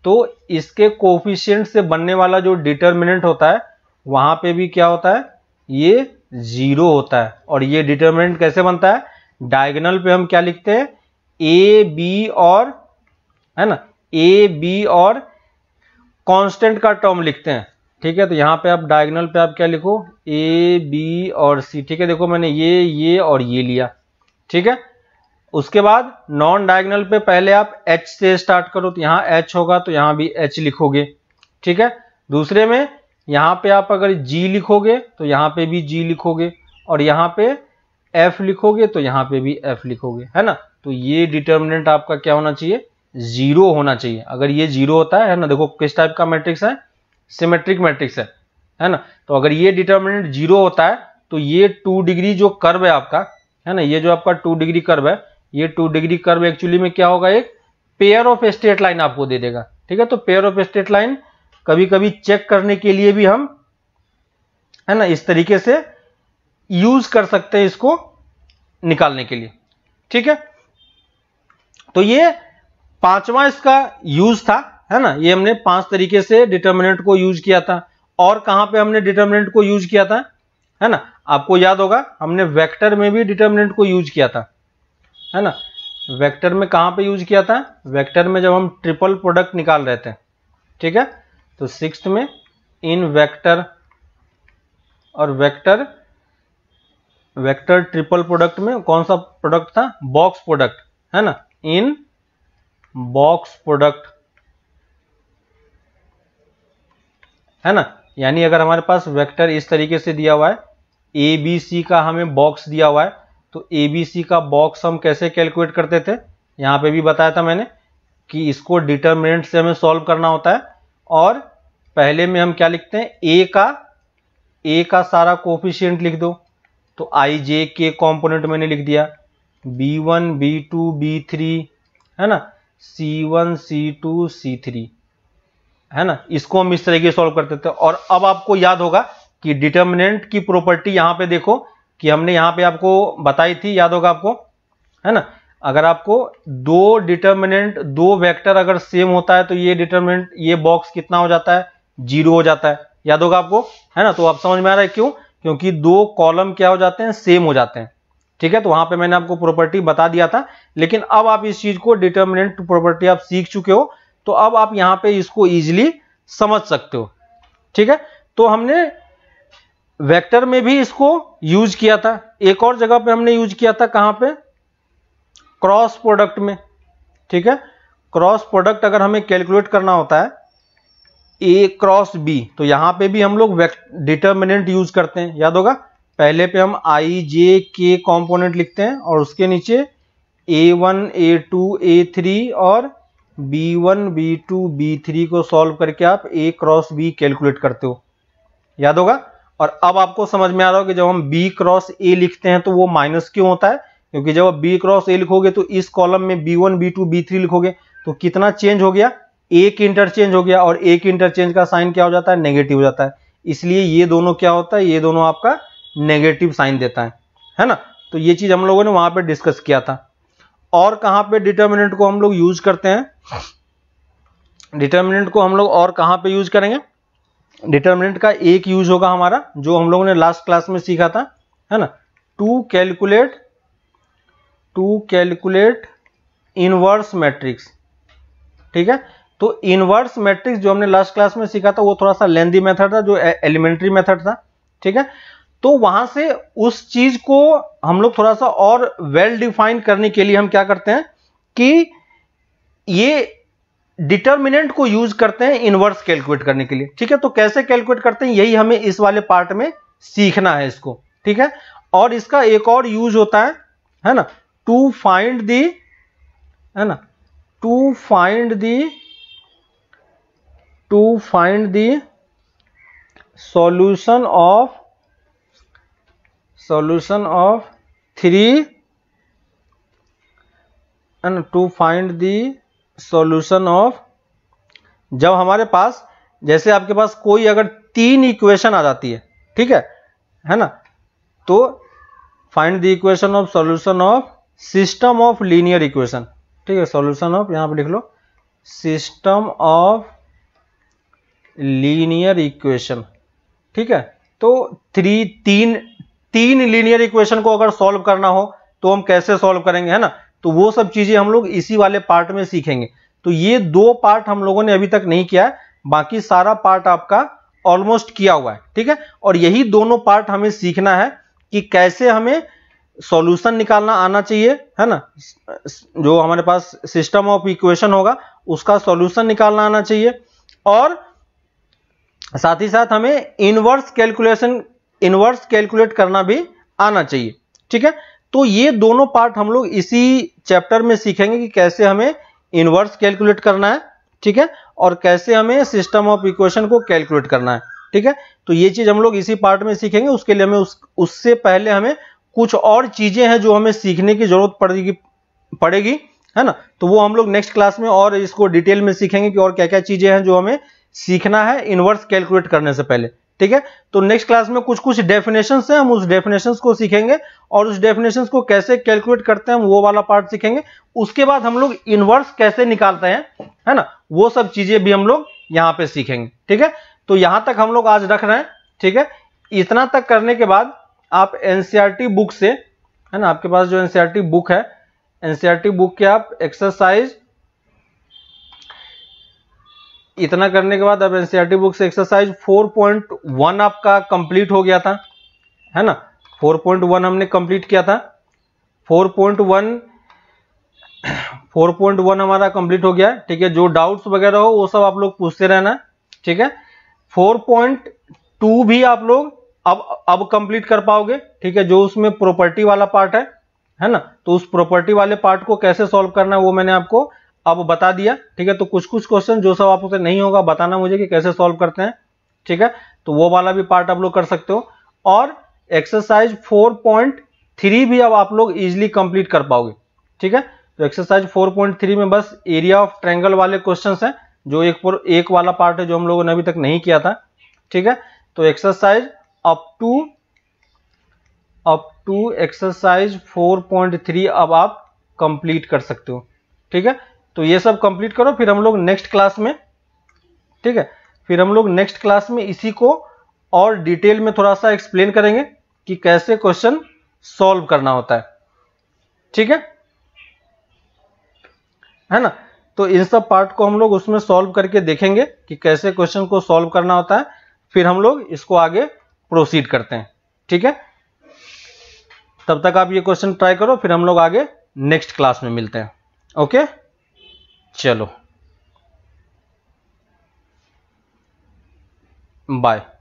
तो इसके कोफिशियंट से बनने वाला जो डिटर्मिनेंट होता है वहां पे भी क्या होता है ये जीरो होता है और ये डिटर्मिनेंट कैसे बनता है डायगोनल पे हम क्या लिखते हैं ए बी और है ना ए बी और कांस्टेंट का टर्म लिखते हैं ठीक है तो यहां पे आप डायगोनल पे आप क्या लिखो ए बी और सी ठीक है देखो मैंने ये ये और ये लिया ठीक है उसके बाद नॉन डायगोनल पे पहले आप एच से स्टार्ट करो तो यहां एच होगा तो यहां भी एच लिखोगे ठीक है दूसरे में यहाँ पे आप अगर जी लिखोगे तो यहाँ पे भी जी लिखोगे और यहाँ पे एफ लिखोगे तो यहाँ पे भी एफ लिखोगे है ना तो ये डिटर्मिनेंट आपका क्या होना चाहिए जीरो होना चाहिए अगर ये जीरो होता है है ना देखो किस टाइप का मैट्रिक्स है सिमेट्रिक मैट्रिक्स है है ना तो अगर ये डिटर्मिनेंट जीरो होता है तो ये टू डिग्री जो कर्व है आपका है ना ये जो आपका टू डिग्री कर्व है ये टू डिग्री कर्व एक्चुअली में क्या होगा एक पेयर ऑफ स्ट्रेट लाइन आपको दे देगा ठीक है तो पेयर ऑफ स्ट्रेट लाइन कभी कभी चेक करने के लिए भी हम है ना इस तरीके से यूज कर सकते हैं इसको निकालने के लिए ठीक है तो ये पांचवा इसका यूज था है ना ये हमने पांच तरीके से डिटर्मिनेंट को यूज किया था और कहां पे हमने डिटर्मिनेंट को यूज किया था है ना आपको याद होगा हमने वेक्टर में भी डिटर्मिनेंट को यूज किया था है ना वेक्टर में कहां पे यूज किया था वेक्टर में जब हम ट्रिपल प्रोडक्ट निकाल रहे थे ठीक है तो सिक्स में इन वेक्टर और वेक्टर वेक्टर ट्रिपल प्रोडक्ट में कौन सा प्रोडक्ट था बॉक्स प्रोडक्ट है ना इन बॉक्स प्रोडक्ट है ना यानी अगर हमारे पास वेक्टर इस तरीके से दिया हुआ है ए बी सी का हमें बॉक्स दिया हुआ है तो ए बी सी का बॉक्स हम कैसे कैलकुलेट करते थे यहां पे भी बताया था मैंने कि इसको डिटर्मिनेंट से हमें सॉल्व करना होता है और पहले में हम क्या लिखते हैं ए का ए का सारा कोफिशियंट लिख दो तो आई जे के कॉम्पोनेंट मैंने लिख दिया b one b two b three है ना c one c two c three है ना इसको हम इस तरीके सॉल्व करते थे और अब आपको याद होगा कि डिटर्मिनेंट की प्रॉपर्टी यहां पे देखो कि हमने यहां पे आपको बताई थी याद होगा आपको है ना अगर आपको दो डिटर्मिनेंट दो वेक्टर अगर सेम होता है तो ये डिटर्मिनेंट ये बॉक्स कितना हो जाता है जीरो हो जाता है याद होगा आपको है ना तो आप समझ में आ रहा है क्यों क्योंकि दो कॉलम क्या हो जाते हैं सेम हो जाते हैं ठीक है तो वहां पे मैंने आपको प्रॉपर्टी बता दिया था लेकिन अब आप इस चीज को डिटर्मिनेंट प्रॉपर्टी आप सीख चुके हो तो अब आप यहां पे इसको इजिली समझ सकते हो ठीक है तो हमने वेक्टर में भी इसको यूज किया था एक और जगह पे हमने यूज किया था कहां पे क्रॉस प्रोडक्ट में ठीक है क्रॉस प्रोडक्ट अगर हमें कैलकुलेट करना होता है ए क्रॉस बी तो यहां पे भी हम लोग डिटर्मिनेंट यूज करते हैं याद होगा पहले पे हम आई जे के कॉम्पोनेंट लिखते हैं और उसके नीचे a one a two a three और b one b two b three को सॉल्व करके आप ए क्रॉस बी कैलकुलेट करते हो याद होगा और अब आपको समझ में आ रहा होगा कि जब हम बी क्रॉस ए लिखते हैं तो वो माइनस क्यों होता है क्योंकि जब आप बी क्रॉस ए लिखोगे तो इस कॉलम में b one b two b three लिखोगे तो कितना चेंज हो गया एक इंटरचेंज हो गया और एक इंटरचेंज का साइन क्या हो जाता है नेगेटिव हो जाता है इसलिए ये दोनों क्या होता है ये दोनों आपका नेगेटिव साइन देता है है ना तो ये चीज़ हम लोगों ने वहां पे डिस्कस किया था और कहां पे डिटर्मिनेंट को हम लोग यूज करते हैं डिटर्मिनेंट को हम लोग और कहां पे यूज करेंगे डिटर्मिनेंट का एक यूज होगा हमारा जो हम लोगों ने लास्ट क्लास में सीखा था है ना to calculate to calculate inverse matrix ठीक है तो इनवर्स मैट्रिक्स जो हमने लास्ट क्लास में सीखा था वो थोड़ा सा लेंदी मेथड था जो एलिमेंट्री e- मेथड था ठीक है तो वहां से उस चीज को हम लोग थोड़ा सा और वेल well डिफाइन करने के लिए हम क्या करते हैं कि ये डिटर्मिनेंट को यूज करते हैं इनवर्स कैलकुलेट करने के लिए ठीक है तो कैसे कैलकुलेट करते हैं यही हमें इस वाले पार्ट में सीखना है इसको ठीक है और इसका एक और यूज होता है है ना टू फाइंड दी है ना to find the to find the solution of solution of three ना to find the solution of जब हमारे पास जैसे आपके पास कोई अगर तीन इक्वेशन आ जाती है ठीक है है ना तो find the equation of solution of system of linear equation ठीक है सॉल्यूशन ऑफ यहां पे लिख लो सिस्टम ऑफ लीनियर इक्वेशन ठीक है तो थ्री तीन तीन लीनियर इक्वेशन को अगर सॉल्व करना हो तो हम कैसे सॉल्व करेंगे है ना तो वो सब चीजें हम लोग इसी वाले पार्ट में सीखेंगे तो ये दो पार्ट हम लोगों ने अभी तक नहीं किया है बाकी सारा पार्ट आपका ऑलमोस्ट किया हुआ है ठीक है और यही दोनों पार्ट हमें सीखना है कि कैसे हमें सॉल्यूशन निकालना आना चाहिए है ना जो हमारे पास सिस्टम ऑफ इक्वेशन होगा उसका सॉल्यूशन निकालना आना चाहिए और साथ ही साथ हमें इनवर्स कैलकुलेशन इनवर्स कैलकुलेट करना भी आना चाहिए ठीक है तो ये दोनों पार्ट हम लोग इसी चैप्टर में सीखेंगे कि कैसे हमें इनवर्स कैलकुलेट करना है ठीक है और कैसे हमें सिस्टम ऑफ इक्वेशन को कैलकुलेट करना है ठीक है तो ये चीज हम लोग इसी पार्ट में सीखेंगे उसके लिए हमें उस, उससे पहले हमें कुछ और चीज़ें हैं जो हमें सीखने की ज़रूरत पड़ेगी पड़ेगी है ना तो वो हम लोग नेक्स्ट क्लास में और इसको डिटेल में सीखेंगे कि और क्या क्या चीज़ें हैं जो हमें सीखना है इनवर्स कैलकुलेट करने से पहले ठीक है तो नेक्स्ट क्लास में कुछ कुछ डेफिनेशन है हम उस डेफिनेशन को सीखेंगे और उस डेफिनेशन को कैसे कैलकुलेट करते हैं हम वो वाला पार्ट सीखेंगे उसके बाद हम लोग इनवर्स कैसे निकालते हैं है ना वो सब चीज़ें भी हम लोग यहाँ पे सीखेंगे ठीक है तो यहां तक हम लोग आज रख रहे हैं ठीक है इतना तक करने के बाद आप एनसीईआरटी बुक e से है ना आपके पास जो एनसीईआरटी बुक e है एनसीईआरटी बुक e के आप एक्सरसाइज इतना करने के बाद अब एनसीईआरटी बुक से एक्सरसाइज 4.1 आपका कंप्लीट हो गया था है ना 4.1 हमने कंप्लीट किया था 4.1 4.1 हमारा कंप्लीट हो गया ठीक है जो डाउट्स वगैरह हो वो सब आप लोग पूछते रहना ठीक है 4.2 भी आप लोग अब अब कंप्लीट कर पाओगे ठीक है जो उसमें प्रॉपर्टी वाला पार्ट है है ना तो उस प्रॉपर्टी वाले पार्ट को कैसे सॉल्व करना है वो मैंने आपको अब बता दिया ठीक है तो कुछ कुछ क्वेश्चन जो सब आपसे नहीं होगा बताना मुझे कि कैसे सॉल्व करते हैं ठीक है तो वो वाला भी पार्ट आप लोग कर सकते हो और एक्सरसाइज 4.3 भी अब आप लोग इजिली कंप्लीट कर पाओगे ठीक है तो एक्सरसाइज 4.3 में बस एरिया ऑफ ट्रैंगल वाले क्वेश्चंस हैं जो एक पर एक वाला पार्ट है जो हम लोगों ने अभी तक नहीं किया था ठीक है तो exercise up to up to exercise 4.3 अब आप कंप्लीट कर सकते हो ठीक है तो ये सब कंप्लीट करो फिर हम लोग नेक्स्ट क्लास में ठीक है फिर हम लोग नेक्स्ट क्लास में इसी को और डिटेल में थोड़ा सा एक्सप्लेन करेंगे कि कैसे क्वेश्चन सॉल्व करना होता है ठीक है है ना तो इन सब पार्ट को हम लोग उसमें सॉल्व करके देखेंगे कि कैसे क्वेश्चन को सॉल्व करना होता है फिर हम लोग इसको आगे प्रोसीड करते हैं ठीक है तब तक आप ये क्वेश्चन ट्राई करो फिर हम लोग आगे नेक्स्ट क्लास में मिलते हैं ओके चलो बाय